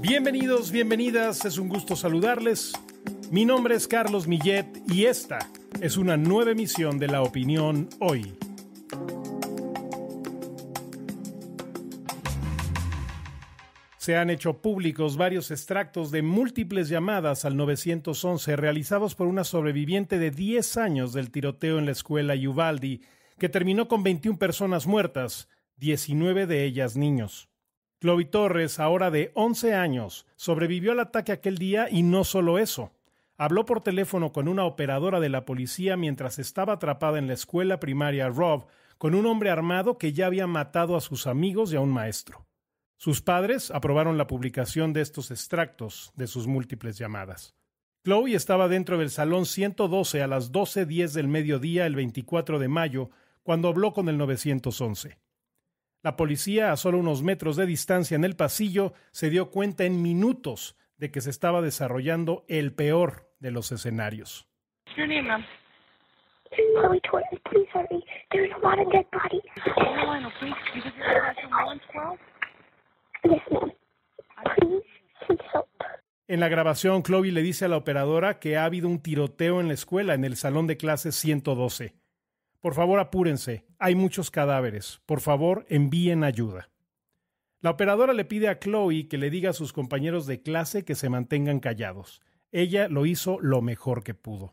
Bienvenidos, bienvenidas, es un gusto saludarles. Mi nombre es Carlos Millet y esta es una nueva emisión de La Opinión Hoy. Se han hecho públicos varios extractos de múltiples llamadas al 911 realizados por una sobreviviente de 10 años del tiroteo en la escuela Uvaldi, que terminó con 21 personas muertas, 19 de ellas niños. Chloe Torres, ahora de 11 años, sobrevivió al ataque aquel día y no solo eso. Habló por teléfono con una operadora de la policía mientras estaba atrapada en la escuela primaria Rob con un hombre armado que ya había matado a sus amigos y a un maestro. Sus padres aprobaron la publicación de estos extractos de sus múltiples llamadas. Chloe estaba dentro del salón 112 a las 12.10 del mediodía el 24 de mayo cuando habló con el 911. La policía, a solo unos metros de distancia en el pasillo, se dio cuenta en minutos de que se estaba desarrollando el peor de los escenarios. En la grabación, Chloe le dice a la operadora que ha habido un tiroteo en la escuela, en el salón de clases 112. Por favor, apúrense. Hay muchos cadáveres. Por favor, envíen ayuda. La operadora le pide a Chloe que le diga a sus compañeros de clase que se mantengan callados. Ella lo hizo lo mejor que pudo.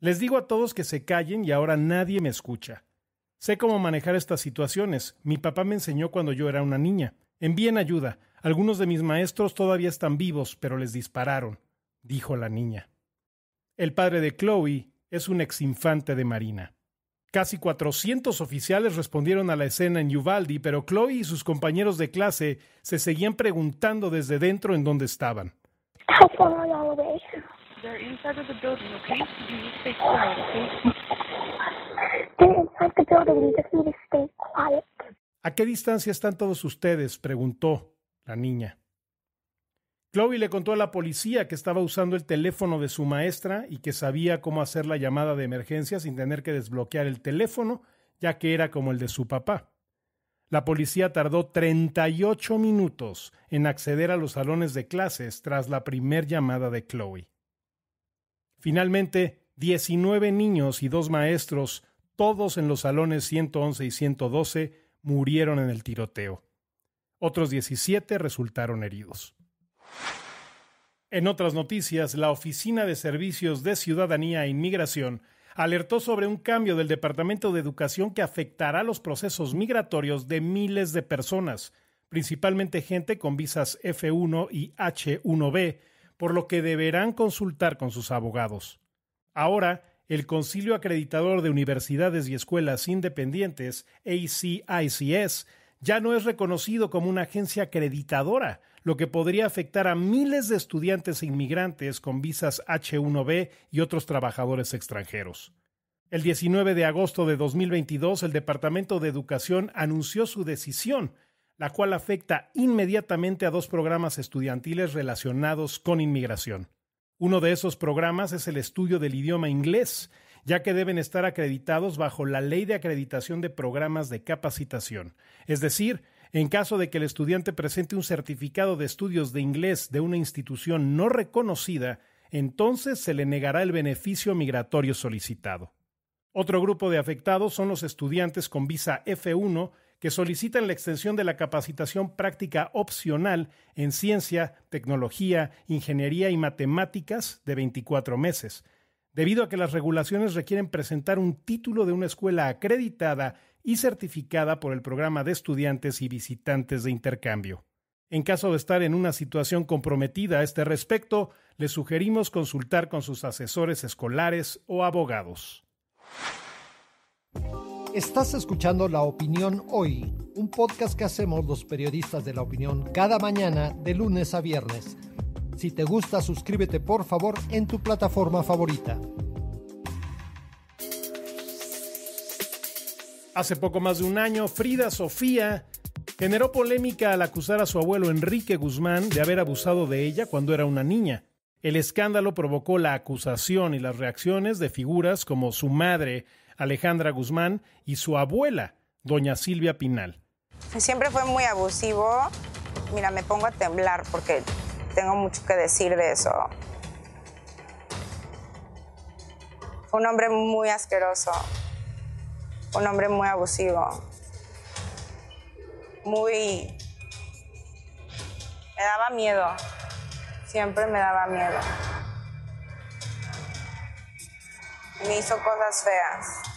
Les digo a todos que se callen y ahora nadie me escucha. Sé cómo manejar estas situaciones. Mi papá me enseñó cuando yo era una niña. Envíen ayuda. Algunos de mis maestros todavía están vivos, pero les dispararon, dijo la niña. El padre de Chloe es un exinfante de Marina. Casi 400 oficiales respondieron a la escena en Uvalde, pero Chloe y sus compañeros de clase se seguían preguntando desde dentro en dónde estaban. ¿A qué distancia están todos ustedes? preguntó la niña. Chloe le contó a la policía que estaba usando el teléfono de su maestra y que sabía cómo hacer la llamada de emergencia sin tener que desbloquear el teléfono, ya que era como el de su papá. La policía tardó 38 minutos en acceder a los salones de clases tras la primer llamada de Chloe. Finalmente, 19 niños y dos maestros, todos en los salones 111 y 112, murieron en el tiroteo. Otros 17 resultaron heridos. En otras noticias, la Oficina de Servicios de Ciudadanía e Inmigración alertó sobre un cambio del Departamento de Educación que afectará los procesos migratorios de miles de personas, principalmente gente con visas F1 y H1B, por lo que deberán consultar con sus abogados. Ahora, el Concilio Acreditador de Universidades y Escuelas Independientes, ACICS, ya no es reconocido como una agencia acreditadora, lo que podría afectar a miles de estudiantes e inmigrantes con visas H1B y otros trabajadores extranjeros. El 19 de agosto de 2022, el Departamento de Educación anunció su decisión, la cual afecta inmediatamente a dos programas estudiantiles relacionados con inmigración. Uno de esos programas es el estudio del idioma inglés, ya que deben estar acreditados bajo la Ley de Acreditación de Programas de Capacitación. Es decir, en caso de que el estudiante presente un certificado de estudios de inglés de una institución no reconocida, entonces se le negará el beneficio migratorio solicitado. Otro grupo de afectados son los estudiantes con visa F1 que solicitan la extensión de la capacitación práctica opcional en ciencia, tecnología, ingeniería y matemáticas de 24 meses, debido a que las regulaciones requieren presentar un título de una escuela acreditada y certificada por el programa de estudiantes y visitantes de intercambio. En caso de estar en una situación comprometida a este respecto, les sugerimos consultar con sus asesores escolares o abogados. Estás escuchando La Opinión Hoy, un podcast que hacemos los periodistas de la opinión cada mañana de lunes a viernes. Si te gusta, suscríbete por favor en tu plataforma favorita. Hace poco más de un año, Frida Sofía generó polémica al acusar a su abuelo Enrique Guzmán de haber abusado de ella cuando era una niña. El escándalo provocó la acusación y las reacciones de figuras como su madre, Alejandra Guzmán, y su abuela, doña Silvia Pinal. Siempre fue muy abusivo. Mira, me pongo a temblar porque tengo mucho que decir de eso. un hombre muy asqueroso, un hombre muy abusivo, muy... Me daba miedo, siempre me daba miedo. Me hizo cosas feas.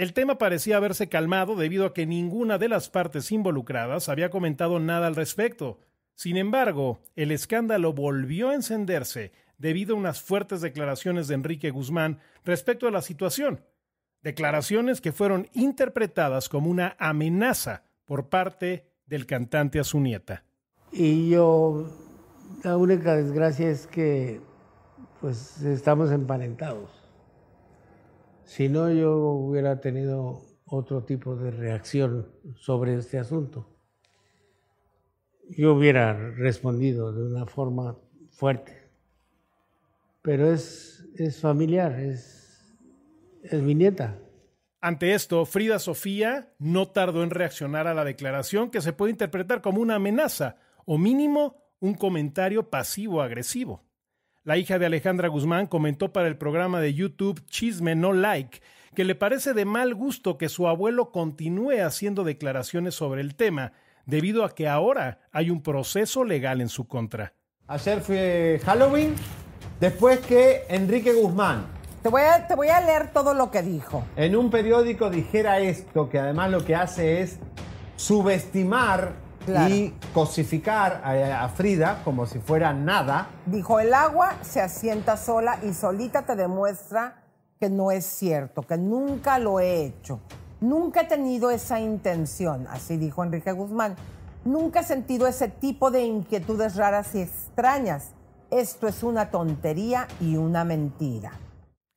El tema parecía haberse calmado debido a que ninguna de las partes involucradas había comentado nada al respecto. Sin embargo, el escándalo volvió a encenderse debido a unas fuertes declaraciones de Enrique Guzmán respecto a la situación, declaraciones que fueron interpretadas como una amenaza por parte del cantante a su nieta. Y yo, la única desgracia es que pues estamos emparentados. Si no, yo hubiera tenido otro tipo de reacción sobre este asunto. Yo hubiera respondido de una forma fuerte, pero es, familiar, es, es mi nieta. Ante esto, Frida Sofía no tardó en reaccionar a la declaración que se puede interpretar como una amenaza o mínimo un comentario pasivo-agresivo. La hija de Alejandra Guzmán comentó para el programa de YouTube Chisme No Like que le parece de mal gusto que su abuelo continúe haciendo declaraciones sobre el tema, debido a que ahora hay un proceso legal en su contra. Ayer fue Halloween, después que Enrique Guzmán. Te voy, a, te voy a leer todo lo que dijo. En un periódico dijera esto, que además lo que hace es subestimar y cosificar a, Frida como si fuera nada. Dijo, el agua se asienta sola y solita te demuestra que no es cierto, que nunca lo he hecho. Nunca he tenido esa intención, así dijo Enrique Guzmán. Nunca he sentido ese tipo de inquietudes raras y extrañas. Esto es una tontería y una mentira.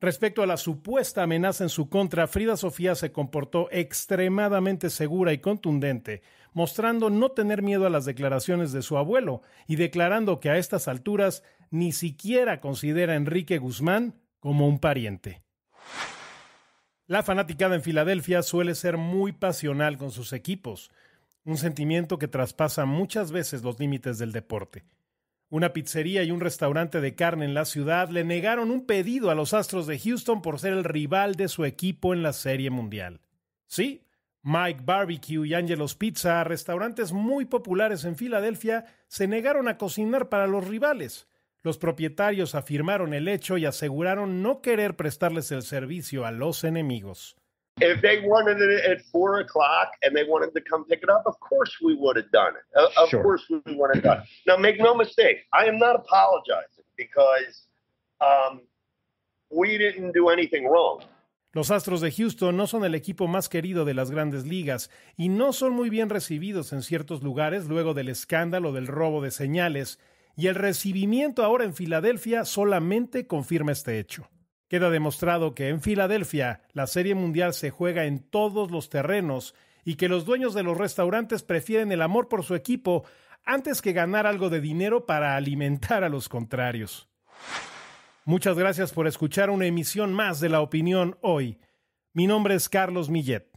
Respecto a la supuesta amenaza en su contra, Frida Sofía se comportó extremadamente segura y contundente, mostrando no tener miedo a las declaraciones de su abuelo y declarando que a estas alturas ni siquiera considera a Enrique Guzmán como un pariente. La fanaticada en Filadelfia suele ser muy pasional con sus equipos, un sentimiento que traspasa muchas veces los límites del deporte una pizzería y un restaurante de carne en la ciudad le negaron un pedido a los Astros de Houston por ser el rival de su equipo en la Serie Mundial. Sí, Mike Barbecue y Angelo's Pizza, restaurantes muy populares en Filadelfia, se negaron a cocinar para los rivales. Los propietarios afirmaron el hecho y aseguraron no querer prestarles el servicio a los enemigos. If they wanted it at four o'clock and they wanted to come pick it up, of course we would have done it. Uh, of sure. course we would have done it. Now, make no mistake, I am not apologizing because um, we didn't do anything wrong. Los Astros de Houston no son el equipo más querido de las grandes ligas y no son muy bien recibidos en ciertos lugares luego del escándalo del robo de señales, y el recibimiento ahora en Filadelfia solamente confirma este hecho. Queda demostrado que en Filadelfia la Serie Mundial se juega en todos los terrenos y que los dueños de los restaurantes prefieren el amor por su equipo antes que ganar algo de dinero para alimentar a los contrarios. Muchas gracias por escuchar una emisión más de La Opinión hoy. Mi nombre es Carlos Millet.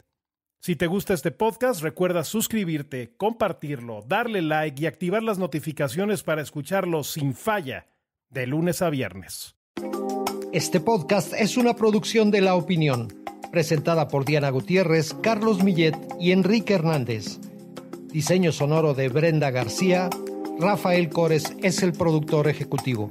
Si te gusta este podcast, recuerda suscribirte, compartirlo, darle like y activar las notificaciones para escucharlo sin falla de lunes a viernes. Este podcast es una producción de La Opinión, presentada por Diana Gutiérrez, Carlos Millet y Enrique Hernández. Diseño sonoro de Brenda García. Rafael Cores es el productor ejecutivo.